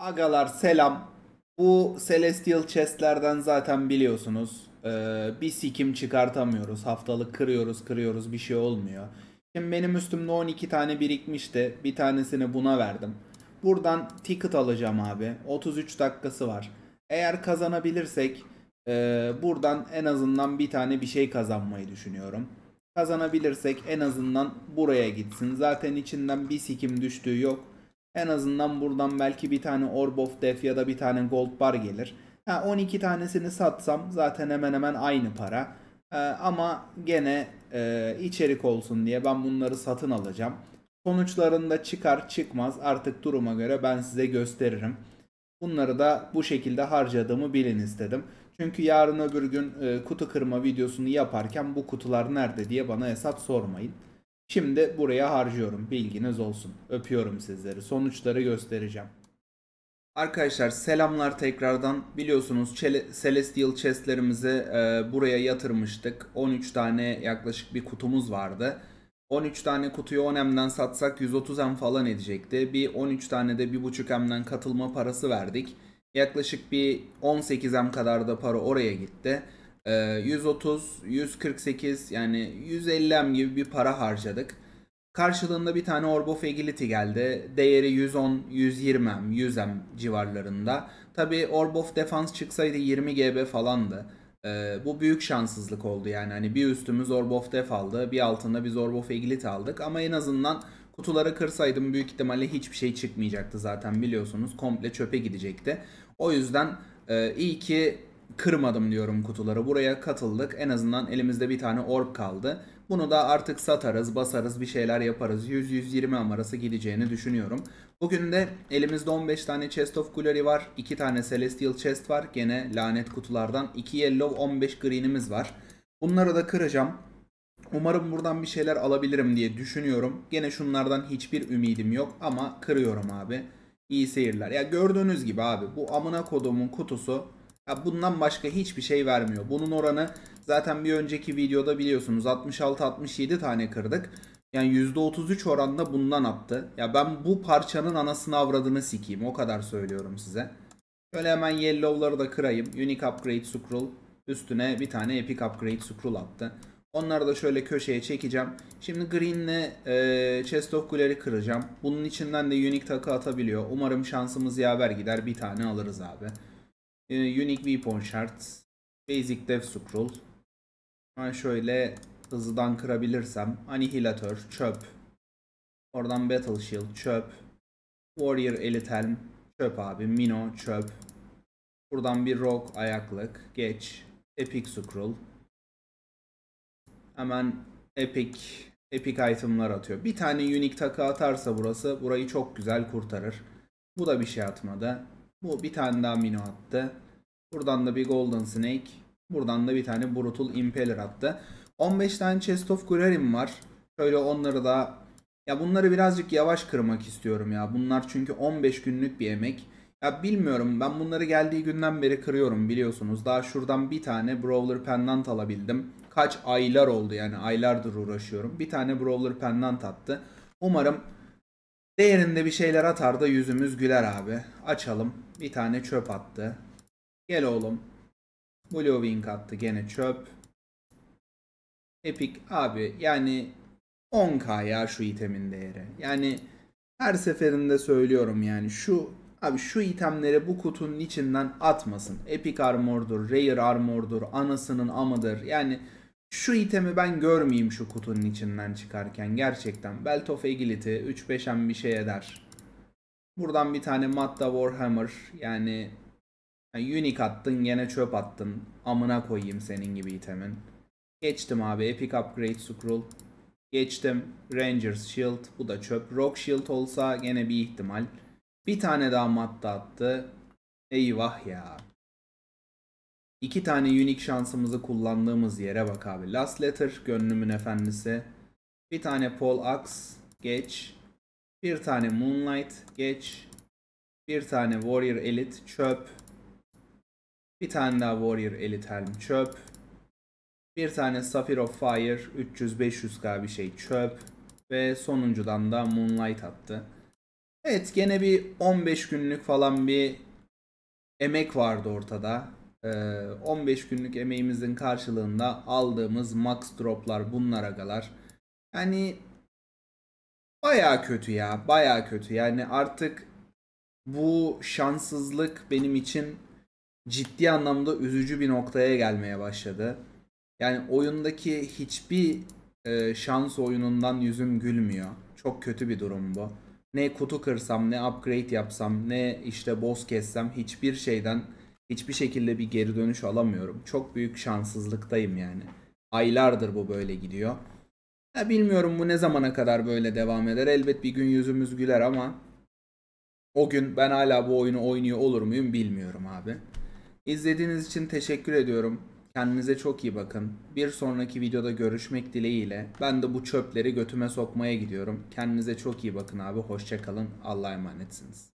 Agalar selam. Bu Celestial chestlerden zaten biliyorsunuz. Ee, bir sikim çıkartamıyoruz. Haftalık kırıyoruz kırıyoruz bir şey olmuyor. Şimdi benim üstümde 12 tane birikmişti. Bir tanesini buna verdim. Buradan ticket alacağım abi. 33 dakikası var. Eğer kazanabilirsek e, buradan en azından bir tane bir şey kazanmayı düşünüyorum. Kazanabilirsek en azından buraya gitsin. Zaten içinden bir sikim düştüğü yok. En azından buradan belki bir tane Orb of Death ya da bir tane Gold Bar gelir. Ha, 12 tanesini satsam zaten hemen hemen aynı para. Ee, ama gene e, içerik olsun diye ben bunları satın alacağım. Sonuçlarında çıkar çıkmaz artık duruma göre ben size gösteririm. Bunları da bu şekilde harcadığımı bilin istedim. Çünkü yarın öbür gün e, kutu kırma videosunu yaparken bu kutular nerede diye bana hesap sormayın. Şimdi buraya harcıyorum. Bilginiz olsun. Öpüyorum sizleri. Sonuçları göstereceğim. Arkadaşlar selamlar tekrardan. Biliyorsunuz Celestial chestlerimizi e, buraya yatırmıştık. 13 tane yaklaşık bir kutumuz vardı. 13 tane kutuyu 10 M'den satsak 130 M falan edecekti. Bir 13 tane de 1.5 M'den katılma parası verdik. Yaklaşık bir 18 M kadar da para oraya gitti. 130, ee, 148 yani 150M gibi bir para harcadık. Karşılığında bir tane Orb of geldi. Değeri 110, 120M, 100M civarlarında. Tabi Orbof of Defense çıksaydı 20 GB falandı. Ee, bu büyük şanssızlık oldu yani. Hani bir üstümüz Orb Def aldı. Bir altında biz Orb of aldık. Ama en azından kutuları kırsaydım büyük ihtimalle hiçbir şey çıkmayacaktı zaten biliyorsunuz. Komple çöpe gidecekti. O yüzden e, iyi ki kırmadım diyorum kutuları. Buraya katıldık. En azından elimizde bir tane orb kaldı. Bunu da artık satarız, basarız, bir şeyler yaparız. 100-120 amarası gideceğini düşünüyorum. Bugün de elimizde 15 tane Chest of Glory var. 2 tane Celestial Chest var. Gene lanet kutulardan. 2 Yellow, 15 Green'imiz var. Bunları da kıracağım. Umarım buradan bir şeyler alabilirim diye düşünüyorum. Gene şunlardan hiçbir ümidim yok ama kırıyorum abi. İyi seyirler. Ya gördüğünüz gibi abi bu amına kodumun kutusu ya bundan başka hiçbir şey vermiyor. Bunun oranı zaten bir önceki videoda biliyorsunuz 66-67 tane kırdık. Yani %33 oranda bundan attı. Ya ben bu parçanın anasını avradını sikeyim. O kadar söylüyorum size. Şöyle hemen yellow'ları da kırayım. Unique Upgrade Scroll üstüne bir tane Epic Upgrade Scroll attı. Onları da şöyle köşeye çekeceğim. Şimdi Green'le e, Chest of Guler'i kıracağım. Bunun içinden de Unique takı atabiliyor. Umarım şansımız yaver gider. Bir tane alırız abi. Ee, unique Weapon Shards. Basic Dev Scroll. Ha şöyle hızlıdan kırabilirsem. Annihilator, çöp. Oradan Battle Shield, çöp. Warrior Elite Helm, çöp abi. Mino, çöp. Buradan bir Rock ayaklık, geç. Epic Scroll. Hemen Epic Epic itemlar atıyor. Bir tane unique takı atarsa burası burayı çok güzel kurtarır. Bu da bir şey atmadı. Bu bir tane daha mino attı. Buradan da bir golden snake. Buradan da bir tane brutal impeller attı. 15 tane chest of Gurerim var. Şöyle onları da ya bunları birazcık yavaş kırmak istiyorum ya. Bunlar çünkü 15 günlük bir emek. Ya bilmiyorum ben bunları geldiği günden beri kırıyorum biliyorsunuz. Daha şuradan bir tane Brawler Pendant alabildim. Kaç aylar oldu yani aylardır uğraşıyorum. Bir tane Brawler Pendant attı. Umarım Değerinde bir şeyler atar da yüzümüz güler abi. Açalım. Bir tane çöp attı. Gel oğlum. Blue Wing attı gene çöp. Epic abi yani 10k ya şu itemin değeri. Yani her seferinde söylüyorum yani şu abi şu itemleri bu kutunun içinden atmasın. Epic Armor'dur, Rare Armor'dur, anasının amıdır. Yani şu itemi ben görmeyeyim şu kutunun içinden çıkarken gerçekten. Belt of Agility 3-5M bir şey eder. Buradan bir tane Matta Warhammer yani, yani unique attın gene çöp attın. Amına koyayım senin gibi itemin. Geçtim abi Epic Upgrade Scroll. Geçtim Rangers Shield bu da çöp. Rock Shield olsa gene bir ihtimal. Bir tane daha Matta attı. Eyvah ya. İki tane unique şansımızı kullandığımız yere bak abi. Last letter gönlümün efendisi. Bir tane Paul Axe geç. Bir tane Moonlight geç. Bir tane Warrior Elite çöp. Bir tane daha Warrior Elite Helm çöp. Bir tane Sapphire of Fire 300-500k bir şey çöp. Ve sonuncudan da Moonlight attı. Evet gene bir 15 günlük falan bir emek vardı ortada. 15 ee, günlük emeğimizin karşılığında aldığımız max droplar bunlar agalar. Yani baya kötü ya baya kötü yani artık bu şanssızlık benim için ciddi anlamda üzücü bir noktaya gelmeye başladı. Yani oyundaki hiçbir e, şans oyunundan yüzüm gülmüyor. Çok kötü bir durum bu. Ne kutu kırsam, ne upgrade yapsam, ne işte boss kessem hiçbir şeyden Hiçbir şekilde bir geri dönüş alamıyorum. Çok büyük şanssızlıktayım yani. Aylardır bu böyle gidiyor. Ya bilmiyorum bu ne zamana kadar böyle devam eder. Elbet bir gün yüzümüz güler ama o gün ben hala bu oyunu oynuyor olur muyum bilmiyorum abi. İzlediğiniz için teşekkür ediyorum. Kendinize çok iyi bakın. Bir sonraki videoda görüşmek dileğiyle. Ben de bu çöpleri götüme sokmaya gidiyorum. Kendinize çok iyi bakın abi. Hoşçakalın. Allah'a emanetsiniz.